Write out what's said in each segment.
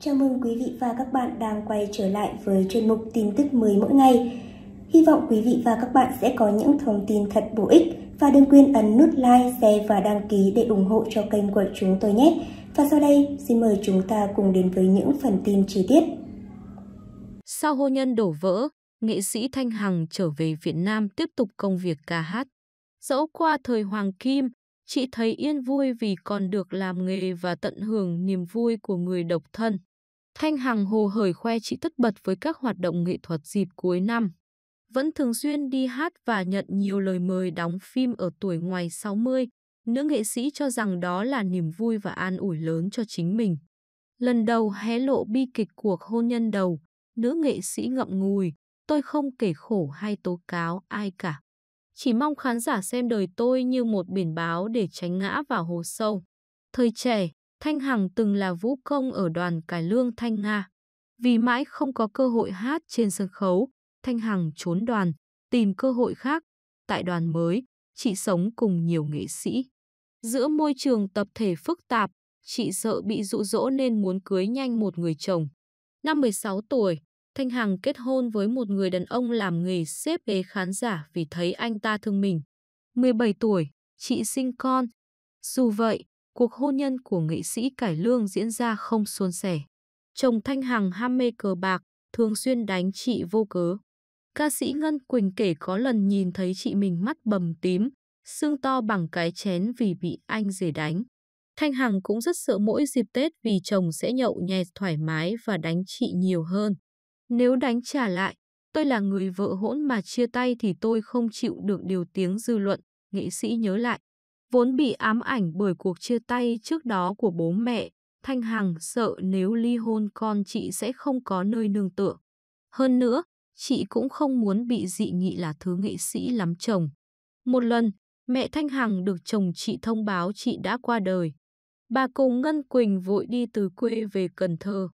Chào mừng quý vị và các bạn đang quay trở lại với chuyên mục tin tức mới mỗi ngày. Hy vọng quý vị và các bạn sẽ có những thông tin thật bổ ích và đừng quên ấn nút like, share và đăng ký để ủng hộ cho kênh của chúng tôi nhé. Và sau đây, xin mời chúng ta cùng đến với những phần tin chi tiết. Sau hôn nhân đổ vỡ, nghệ sĩ Thanh Hằng trở về Việt Nam tiếp tục công việc ca hát. Dẫu qua thời Hoàng Kim, chị thấy yên vui vì còn được làm nghề và tận hưởng niềm vui của người độc thân. Thanh Hằng hồ hởi khoe chị tất bật với các hoạt động nghệ thuật dịp cuối năm. Vẫn thường xuyên đi hát và nhận nhiều lời mời đóng phim ở tuổi ngoài 60, nữ nghệ sĩ cho rằng đó là niềm vui và an ủi lớn cho chính mình. Lần đầu hé lộ bi kịch cuộc hôn nhân đầu, nữ nghệ sĩ ngậm ngùi, tôi không kể khổ hay tố cáo ai cả. Chỉ mong khán giả xem đời tôi như một biển báo để tránh ngã vào hồ sâu. Thời trẻ, Thanh Hằng từng là vũ công ở đoàn cải lương Thanh Nga. Vì mãi không có cơ hội hát trên sân khấu, Thanh Hằng trốn đoàn, tìm cơ hội khác. Tại đoàn mới, chị sống cùng nhiều nghệ sĩ. Giữa môi trường tập thể phức tạp, chị sợ bị dụ dỗ nên muốn cưới nhanh một người chồng. Năm 16 tuổi, Thanh Hằng kết hôn với một người đàn ông làm nghề xếp ghế khán giả vì thấy anh ta thương mình. 17 tuổi, chị sinh con. Dù vậy, cuộc hôn nhân của nghệ sĩ cải lương diễn ra không suôn sẻ. Chồng Thanh Hằng ham mê cờ bạc, thường xuyên đánh chị vô cớ. Ca sĩ Ngân Quỳnh kể có lần nhìn thấy chị mình mắt bầm tím, xương to bằng cái chén vì bị anh rể đánh. Thanh Hằng cũng rất sợ mỗi dịp Tết vì chồng sẽ nhậu nhẹt thoải mái và đánh chị nhiều hơn. Nếu đánh trả lại, tôi là người vợ hỗn mà chia tay thì tôi không chịu được điều tiếng dư luận, nghệ sĩ nhớ lại. Vốn bị ám ảnh bởi cuộc chia tay trước đó của bố mẹ, Thanh Hằng sợ nếu ly hôn con chị sẽ không có nơi nương tựa. Hơn nữa, chị cũng không muốn bị dị nghị là thứ nghệ sĩ lắm chồng. Một lần, mẹ Thanh Hằng được chồng chị thông báo chị đã qua đời. Bà cùng Ngân Quỳnh vội đi từ quê về Cần Thơ.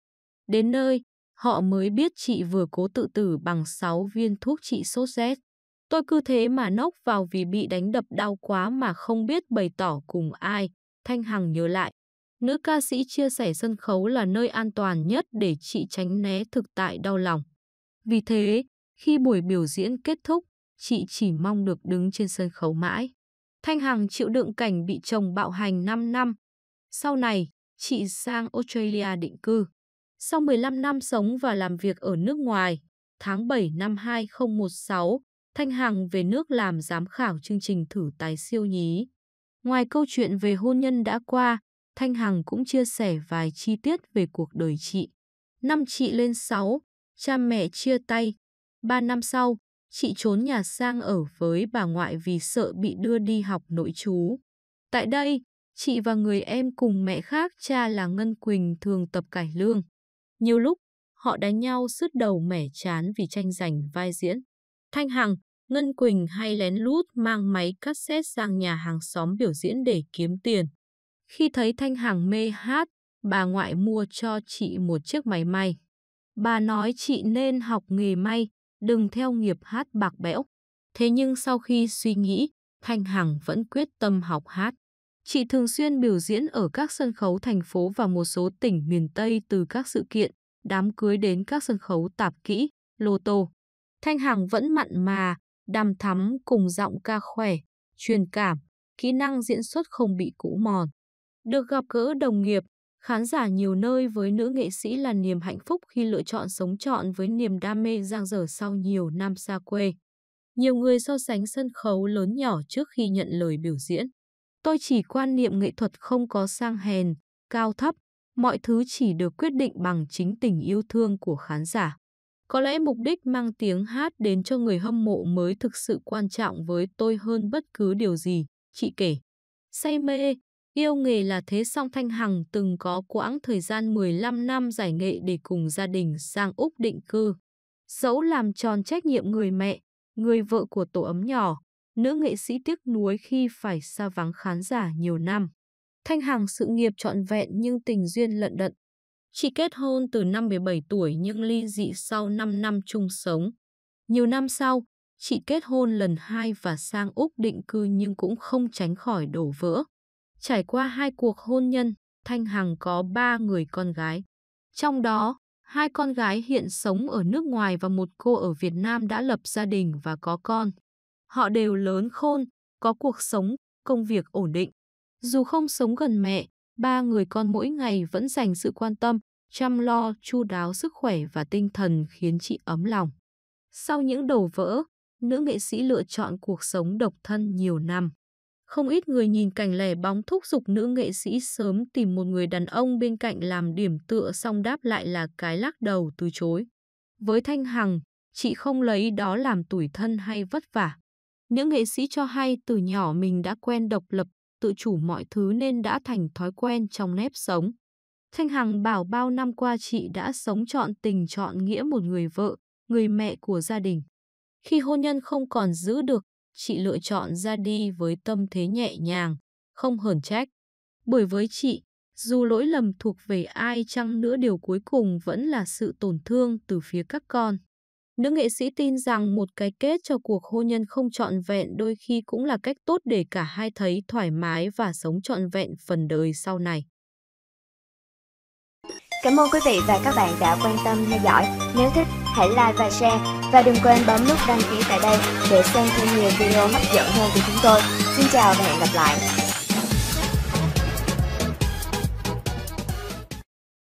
Đến nơi, họ mới biết chị vừa cố tự tử bằng 6 viên thuốc trị sốt rét. Tôi cứ thế mà nốc vào vì bị đánh đập đau quá mà không biết bày tỏ cùng ai. Thanh Hằng nhớ lại. Nữ ca sĩ chia sẻ sân khấu là nơi an toàn nhất để chị tránh né thực tại đau lòng. Vì thế, khi buổi biểu diễn kết thúc, chị chỉ mong được đứng trên sân khấu mãi. Thanh Hằng chịu đựng cảnh bị chồng bạo hành 5 năm. Sau này, chị sang Australia định cư. Sau 15 năm sống và làm việc ở nước ngoài, tháng 7 năm 2016, Thanh Hằng về nước làm giám khảo chương trình thử tài siêu nhí. Ngoài câu chuyện về hôn nhân đã qua, Thanh Hằng cũng chia sẻ vài chi tiết về cuộc đời chị. Năm chị lên 6, cha mẹ chia tay. Ba năm sau, chị trốn nhà sang ở với bà ngoại vì sợ bị đưa đi học nội trú. Tại đây, chị và người em cùng mẹ khác cha là Ngân Quỳnh thường tập cải lương. Nhiều lúc, họ đánh nhau sứt đầu mẻ chán vì tranh giành vai diễn. Thanh Hằng, Ngân Quỳnh hay lén lút mang máy cassette sang nhà hàng xóm biểu diễn để kiếm tiền. Khi thấy Thanh Hằng mê hát, bà ngoại mua cho chị một chiếc máy may. Bà nói chị nên học nghề may, đừng theo nghiệp hát bạc bẽo. Thế nhưng sau khi suy nghĩ, Thanh Hằng vẫn quyết tâm học hát. Chị thường xuyên biểu diễn ở các sân khấu thành phố và một số tỉnh miền Tây từ các sự kiện, đám cưới đến các sân khấu tạp kỹ, lô tô. Thanh Hằng vẫn mặn mà, đằm thắm cùng giọng ca khỏe, truyền cảm, kỹ năng diễn xuất không bị cũ mòn. Được gặp gỡ đồng nghiệp, khán giả nhiều nơi với nữ nghệ sĩ là niềm hạnh phúc khi lựa chọn sống trọn với niềm đam mê giang dở sau nhiều năm xa quê. Nhiều người so sánh sân khấu lớn nhỏ trước khi nhận lời biểu diễn. Tôi chỉ quan niệm nghệ thuật không có sang hèn, cao thấp, mọi thứ chỉ được quyết định bằng chính tình yêu thương của khán giả. Có lẽ mục đích mang tiếng hát đến cho người hâm mộ mới thực sự quan trọng với tôi hơn bất cứ điều gì, chị kể. Say mê, yêu nghề là thế song Thanh Hằng từng có quãng thời gian 15 năm giải nghệ để cùng gia đình sang Úc định cư. Dẫu làm tròn trách nhiệm người mẹ, người vợ của tổ ấm nhỏ, nữ nghệ sĩ tiếc nuối khi phải xa vắng khán giả nhiều năm. Thanh Hằng sự nghiệp trọn vẹn nhưng tình duyên lận đận, Chị kết hôn từ năm 17 tuổi nhưng ly dị sau 5 năm chung sống. Nhiều năm sau, chị kết hôn lần hai và sang Úc định cư nhưng cũng không tránh khỏi đổ vỡ. Trải qua hai cuộc hôn nhân, Thanh Hằng có ba người con gái. Trong đó, hai con gái hiện sống ở nước ngoài và một cô ở Việt Nam đã lập gia đình và có con. Họ đều lớn khôn, có cuộc sống, công việc ổn định. Dù không sống gần mẹ, ba người con mỗi ngày vẫn dành sự quan tâm, chăm lo, chu đáo sức khỏe và tinh thần khiến chị ấm lòng. Sau những đầu vỡ, nữ nghệ sĩ lựa chọn cuộc sống độc thân nhiều năm. Không ít người nhìn cảnh lẻ bóng thúc giục nữ nghệ sĩ sớm tìm một người đàn ông bên cạnh làm điểm tựa xong đáp lại là cái lắc đầu từ chối. Với Thanh Hằng, chị không lấy đó làm tủi thân hay vất vả. Nữ nghệ sĩ cho hay từ nhỏ mình đã quen độc lập tự chủ mọi thứ nên đã thành thói quen trong nếp sống. Thanh Hằng bảo bao năm qua chị đã sống trọn tình trọn nghĩa một người vợ, người mẹ của gia đình. Khi hôn nhân không còn giữ được, chị lựa chọn ra đi với tâm thế nhẹ nhàng, không hờn trách. Bởi với chị, dù lỗi lầm thuộc về ai chăng nữa điều cuối cùng vẫn là sự tổn thương từ phía các con. Nữ nghệ sĩ tin rằng một cái kết cho cuộc hôn nhân không trọn vẹn đôi khi cũng là cách tốt để cả hai thấy thoải mái và sống trọn vẹn phần đời sau này. Cảm ơn quý vị và các bạn đã quan tâm theo dõi. Nếu thích, hãy like và share. Và đừng quên bấm nút đăng ký tại đây để xem thêm nhiều video hấp dẫn hơn của chúng tôi. Xin chào và hẹn gặp lại.